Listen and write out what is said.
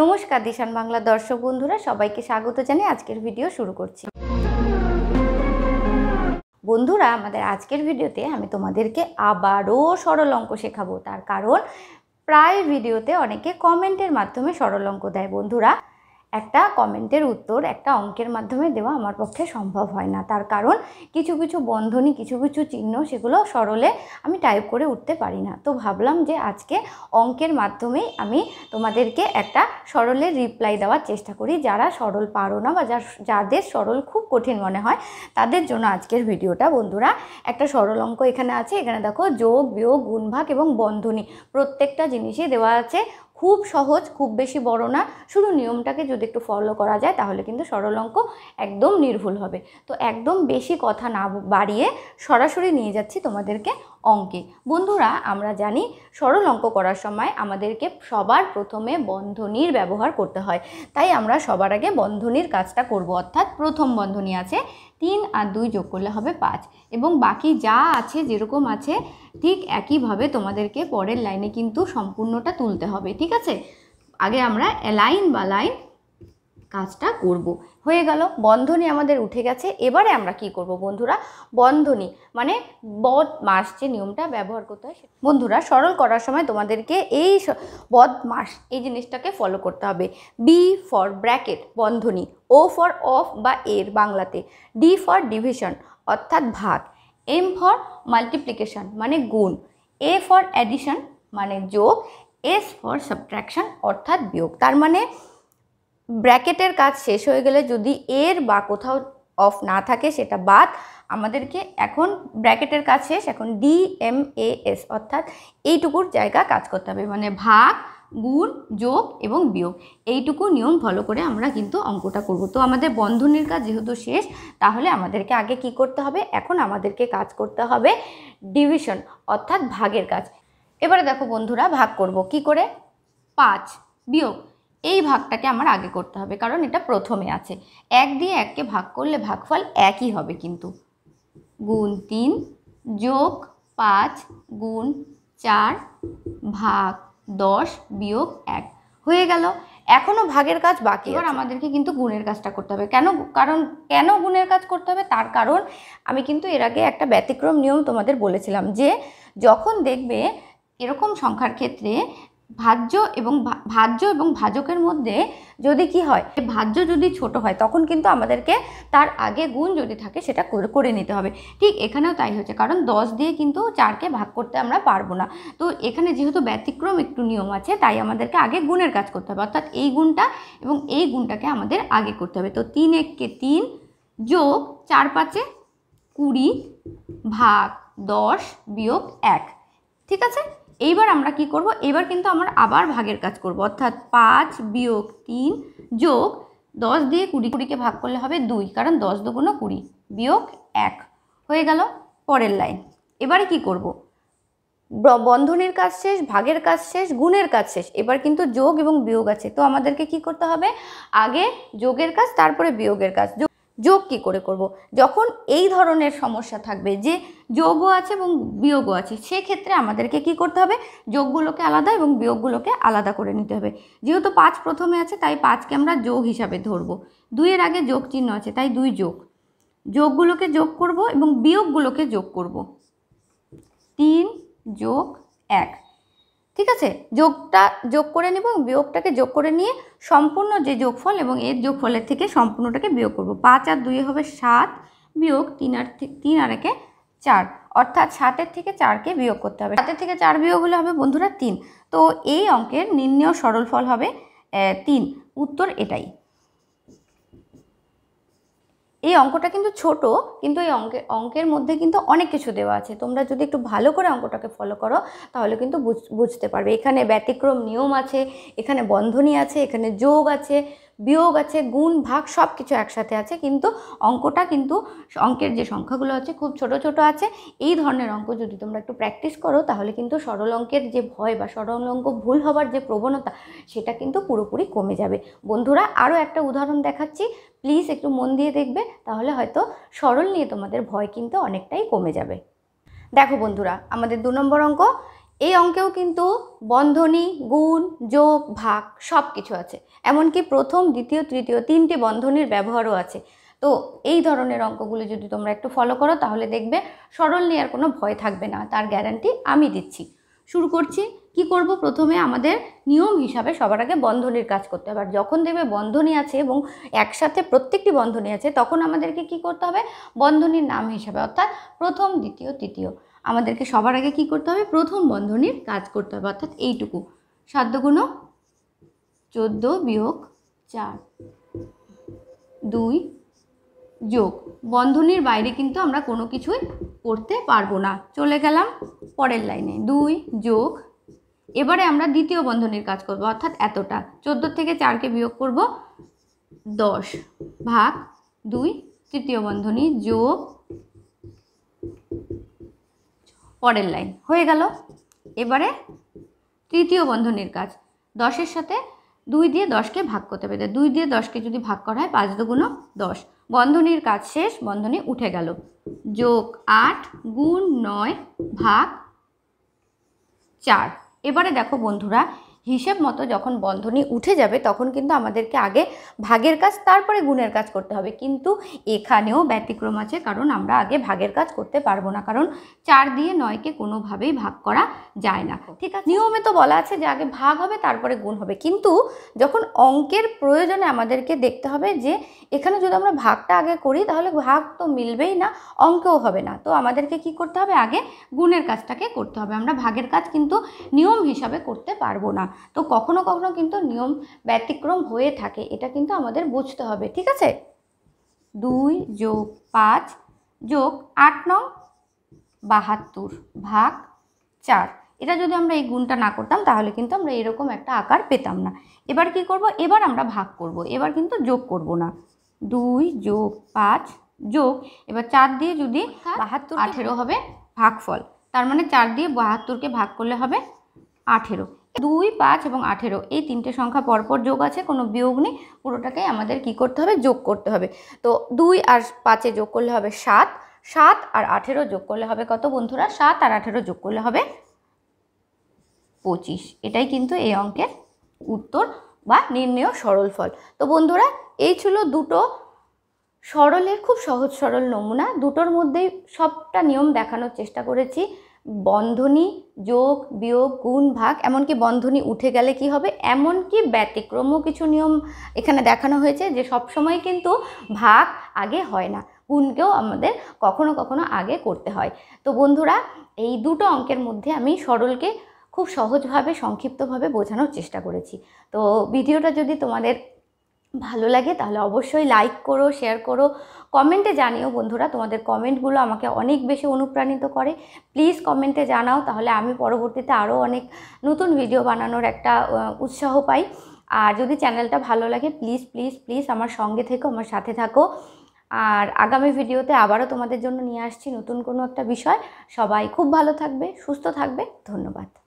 নমস্কার দিশান বাংলা দর্শক বন্ধুরা সবাইকে স্বাগত জানিয়ে আজকের ভিডিও শুরু করছি বন্ধুরা আমাদের আজকের ভিডিওতে আমি তোমাদেরকে আবারও সরল অঙ্ক শেখাবো তার কারণ প্রায় ভিডিওতে অনেকে কমেন্টের মাধ্যমে সরল অঙ্ক দেয় বন্ধুরা একটা কমেন্টের উত্তর একটা অঙ্কের মাধ্যমে দেওয়া আমার পক্ষে সম্ভব হয় না তার কারণ কিছু কিছু বন্ধনী কিছু কিছু চিহ্ন সেগুলো সরলে আমি টাইপ করে উঠতে পারি না তো ভাবলাম যে আজকে অঙ্কের মাধ্যমেই আমি তোমাদেরকে একটা সরলে রিপ্লাই দেওয়ার চেষ্টা করি যারা সরল পারো না বা যাদের সরল খুব কঠিন মনে হয় তাদের জন্য আজকের ভিডিওটা বন্ধুরা একটা সরল অঙ্ক এখানে আছে এখানে দেখো যোগ বিয়োগ গুণভাগ এবং বন্ধনী প্রত্যেকটা জিনিসই দেওয়া আছে খুব সহজ খুব বেশি বড় না শুধু নিয়মটাকে যদি একটু ফলো করা যায় তাহলে কিন্তু সরল অঙ্ক একদম নির্ভুল হবে তো একদম বেশি কথা না বাড়িয়ে সরাসরি নিয়ে যাচ্ছি তোমাদেরকে অঙ্কে বন্ধুরা আমরা জানি সরল অঙ্ক করার সময় আমাদেরকে সবার প্রথমে বন্ধনীর ব্যবহার করতে হয় তাই আমরা সবার আগে বন্ধনীর কাজটা করব অর্থাৎ প্রথম বন্ধনী আছে তিন আর দুই যোগ করলে হবে পাঁচ এবং বাকি যা আছে যেরকম আছে ঠিক একইভাবে তোমাদেরকে পরের লাইনে কিন্তু সম্পূর্ণটা তুলতে হবে ঠিক আছে আগে আমরা লাইন বা লাইন কাজটা করব। হয়ে গেল বন্ধনী আমাদের উঠে গেছে এবারে আমরা কি করব বন্ধুরা বন্ধনী মানে বদ মাস যে নিয়মটা ব্যবহার করতে হয় বন্ধুরা সরল করার সময় তোমাদেরকে এই বদ মাস এই জিনিসটাকে ফলো করতে হবে বি ফর ব্র্যাকেট বন্ধনী ও ফর অফ বা এর বাংলাতে ডি ফর ডিভিশন অর্থাৎ ভাগ এম ফর মাল্টিপ্লিকেশন মানে গুণ এ ফর অ্যাডিশন মানে যোগ এস ফর সাবট্র্যাকশন অর্থাৎ বিয়োগ তার মানে ব্র্যাকেটের কাজ শেষ হয়ে গেলে যদি এর বা কোথাও অফ না থাকে সেটা বাদ আমাদেরকে এখন ব্র্যাকেটের কাজ শেষ এখন ডি এম এ এস অর্থাৎ এইটুকুর জায়গা কাজ করতে হবে মানে ভাগ গুণ যোগ এবং বিয়োগ এইটুকু নিয়ম ফলো করে আমরা কিন্তু অঙ্কটা করব তো আমাদের বন্ধনীর কাজ যেহেতু শেষ তাহলে আমাদেরকে আগে কি করতে হবে এখন আমাদেরকে কাজ করতে হবে ডিভিশন অর্থাৎ ভাগের কাজ এবারে দেখো বন্ধুরা ভাগ করব কি করে পাঁচ বিয়োগ এই ভাগটাকে আমার আগে করতে হবে কারণ এটা প্রথমে আছে এক দিয়ে এককে ভাগ করলে ভাগফল একই হবে কিন্তু গুণ তিন যোগ পাঁচ গুণ চার ভাগ দশ বিয়োগ এক হয়ে গেল এখনও ভাগের কাজ বাকি এবার আমাদেরকে কিন্তু গুণের কাজটা করতে হবে কেন কারণ কেন গুণের কাজ করতে হবে তার কারণ আমি কিন্তু এর আগে একটা ব্যতিক্রম নিয়ম তোমাদের বলেছিলাম যে যখন দেখবে এরকম সংখ্যার ক্ষেত্রে ভাজ্য এবং ভাজ্য এবং ভাজকের মধ্যে যদি কি হয় ভাজ্য যদি ছোট হয় তখন কিন্তু আমাদেরকে তার আগে গুণ যদি থাকে সেটা করে নিতে হবে ঠিক এখানেও তাই হচ্ছে কারণ দশ দিয়ে কিন্তু চারকে ভাগ করতে আমরা পারবো না তো এখানে যেহেতু ব্যতিক্রম একটু নিয়ম আছে তাই আমাদেরকে আগে গুণের কাজ করতে হবে অর্থাৎ এই গুণটা এবং এই গুণটাকে আমাদের আগে করতে হবে তো তিন এককে তিন যোগ চার পাঁচে কুড়ি ভাগ দশ বিয়োগ এক ঠিক আছে এইবার আমরা কি করব এবার কিন্তু আমরা আবার ভাগের কাজ করব অর্থাৎ পাঁচ বিয়োগ তিন যোগ দশ দিয়ে কুড়ি কুড়িকে ভাগ করলে হবে দুই কারণ দশ দুগুণ কুড়ি বিয়োগ এক হয়ে গেল পরের লাইন এবারে কি করব বন্ধনের কাজ শেষ ভাগের কাজ শেষ গুণের কাজ শেষ এবার কিন্তু যোগ এবং বিয়োগ আছে তো আমাদেরকে কি করতে হবে আগে যোগের কাজ তারপরে বিয়োগের কাজ যোগ কি করে করব। যখন এই ধরনের সমস্যা থাকবে যে যোগও আছে এবং বিয়োগও আছে সেক্ষেত্রে আমাদেরকে কি করতে হবে যোগগুলোকে আলাদা এবং বিয়োগগুলোকে আলাদা করে নিতে হবে যেহেতু পাঁচ প্রথমে আছে তাই পাঁচকে আমরা যোগ হিসাবে ধরব দুইয়ের আগে যোগ চিহ্ন আছে তাই দুই যোগ যোগগুলোকে যোগ করব এবং বিয়োগগুলোকে যোগ করব তিন যোগ এক ঠিক আছে যোগটা যোগ করে নেব বিয়োগটাকে যোগ করে নিয়ে সম্পূর্ণ যে যোগফল এবং এর যোগফলের থেকে সম্পূর্ণটাকে বিয়োগ করব পাঁচ আর দুই হবে সাত বিয়োগ তিন আর তিন আর একে চার অর্থাৎ ষাটের থেকে চারকে বিয়োগ করতে হবে ষাটের থেকে চার বিয়োগ হলে হবে বন্ধুরা তিন তো এই অঙ্কের নিম্নীয় সরল ফল হবে তিন উত্তর এটাই এই অঙ্কটা কিন্তু ছোট কিন্তু এই অঙ্কে অঙ্কের মধ্যে কিন্তু অনেক কিছু দেওয়া আছে তোমরা যদি একটু ভালো করে অঙ্কটাকে ফলো করো তাহলে কিন্তু বুঝতে পারবে এখানে ব্যতিক্রম নিয়ম আছে এখানে বন্ধনী আছে এখানে যোগ আছে বিয়োগ আছে গুণ ভাগ সব কিছু একসাথে আছে কিন্তু অঙ্কটা কিন্তু অঙ্কের যে সংখ্যাগুলো আছে খুব ছোট ছোট আছে এই ধরনের অঙ্ক যদি তোমরা একটু প্র্যাকটিস করো তাহলে কিন্তু সরল অঙ্কের যে ভয় বা সরল অঙ্ক ভুল হবার যে প্রবণতা সেটা কিন্তু পুরোপুরি কমে যাবে বন্ধুরা আরও একটা উদাহরণ দেখাচ্ছি প্লিজ একটু মন দিয়ে দেখবে তাহলে হয়তো সরল নিয়ে তোমাদের ভয় কিন্তু অনেকটাই কমে যাবে দেখো বন্ধুরা আমাদের দু নম্বর অঙ্ক এই অঙ্কেও কিন্তু বন্ধনী গুণ যোগ ভাগ সব কিছু আছে এমনকি প্রথম দ্বিতীয় তৃতীয় তিনটি বন্ধনীর ব্যবহারও আছে তো এই ধরনের অঙ্কগুলো যদি তোমরা একটু ফলো করো তাহলে দেখবে সরল নেওয়ার কোনো ভয় থাকবে না তার গ্যারান্টি আমি দিচ্ছি শুরু করছি কি করব প্রথমে আমাদের নিয়ম হিসাবে সবার আগে বন্ধনীর কাজ করতে হবে আর যখন দেখবে বন্ধনী আছে এবং একসাথে প্রত্যেকটি বন্ধনী আছে তখন আমাদেরকে কি করতে হবে বন্ধনীর নাম হিসাবে অর্থাৎ প্রথম দ্বিতীয় তৃতীয় আমাদেরকে সবার আগে কি করতে হবে প্রথম বন্ধনীর কাজ করতে হবে অর্থাৎ এইটুকু সাধ্য গুণ চোদ্দো বিয়োগ চার দুই যোগ বন্ধনীর বাইরে কিন্তু আমরা কোনো কিছুই করতে পারবো না চলে গেলাম পরের লাইনে দুই যোগ এবারে আমরা দ্বিতীয় বন্ধনীর কাজ করব অর্থাৎ এতটা চোদ্দো থেকে চারকে বিয়োগ করব দশ ভাগ দুই তৃতীয় বন্ধনী যোগ পরের লাইন হয়ে গেল এবারে তৃতীয় বন্ধনীর কাজ দশের সাথে দুই দিয়ে দশকে ভাগ করতে হবে দুই দিয়ে দশকে যদি ভাগ করা হয় পাঁচ দুগুণো দশ বন্ধনীর কাজ শেষ বন্ধনী উঠে গেল যোগ আট গুণ নয় ভাগ চার এবারে দেখো বন্ধুরা হিসেব মতো যখন বন্ধনী উঠে যাবে তখন কিন্তু আমাদেরকে আগে ভাগের কাজ তারপরে গুণের কাজ করতে হবে কিন্তু এখানেও ব্যতিক্রম আছে কারণ আমরা আগে ভাগের কাজ করতে পারবো না কারণ চার দিয়ে নয়কে কোনোভাবেই ভাগ করা যায় না ঠিক আছে নিয়মে তো বলা আছে যে আগে ভাগ হবে তারপরে গুণ হবে কিন্তু যখন অঙ্কের প্রয়োজনে আমাদেরকে দেখতে হবে যে এখানে যদি আমরা ভাগটা আগে করি তাহলে ভাগ তো মিলবেই না অঙ্কেও হবে না তো আমাদেরকে কি করতে হবে আগে গুণের কাজটাকে করতে হবে আমরা ভাগের কাজ কিন্তু নিয়ম হিসাবে করতে পারবো না তো কখনো কখনো কিন্তু নিয়ম ব্যতিক্রম হয়ে থাকে এটা কিন্তু আমাদের বুঝতে হবে ঠিক আছে দুই যোগ পাঁচ যোগ আট নং বাহাত্তর ভাগ চার এটা যদি আমরা এই গুণটা না করতাম তাহলে কিন্তু আমরা এরকম একটা আকার পেতাম না এবার কি করব এবার আমরা ভাগ করব এবার কিন্তু যোগ করব না দুই যোগ পাঁচ যোগ এবার চার দিয়ে যদি বাহাত্তর আঠেরো হবে ভাগফল তার মানে চার দিয়ে বাহাত্তরকে ভাগ করলে হবে আঠেরো দুই পাঁচ এবং আঠেরো এই তিনটে সংখ্যা পরপর যোগ আছে কোনো বিয়োগ নেই পুরোটাকেই আমাদের কি করতে হবে যোগ করতে হবে তো দুই আর পাঁচে যোগ করলে হবে সাত সাত আর আঠেরো যোগ করলে হবে কত বন্ধুরা সাত আর আঠেরো যোগ করলে হবে পঁচিশ এটাই কিন্তু এই অঙ্কের উত্তর বা নির্ণয় সরল ফল তো বন্ধুরা এই ছিল দুটো সরলের খুব সহজ সরল নমুনা দুটোর মধ্যেই সবটা নিয়ম দেখানোর চেষ্টা করেছি বন্ধনী যোগ বিয়োগ গুণ ভাগ এমনকি বন্ধনী উঠে গেলে কি হবে এমনকি ব্যতিক্রমও কিছু নিয়ম এখানে দেখানো হয়েছে যে সবসময় কিন্তু ভাগ আগে হয় না গুণকেও আমাদের কখনো কখনো আগে করতে হয় তো বন্ধুরা এই দুটো অঙ্কের মধ্যে আমি সরলকে খুব সহজভাবে সংক্ষিপ্তভাবে বোঝানোর চেষ্টা করেছি তো ভিডিওটা যদি তোমাদের ভালো লাগে তাহলে অবশ্যই লাইক করো শেয়ার করো কমেন্টে জানিও বন্ধুরা তোমাদের কমেন্টগুলো আমাকে অনেক বেশি অনুপ্রাণিত করে প্লিজ কমেন্টে জানাও তাহলে আমি পরবর্তীতে আরও অনেক নতুন ভিডিও বানানোর একটা উৎসাহ পাই আর যদি চ্যানেলটা ভালো লাগে প্লিজ প্লিজ প্লিজ আমার সঙ্গে থেকো আমার সাথে থাকো আর আগামী ভিডিওতে আবারও তোমাদের জন্য নিয়ে আসছি নতুন কোনো একটা বিষয় সবাই খুব ভালো থাকবে সুস্থ থাকবে ধন্যবাদ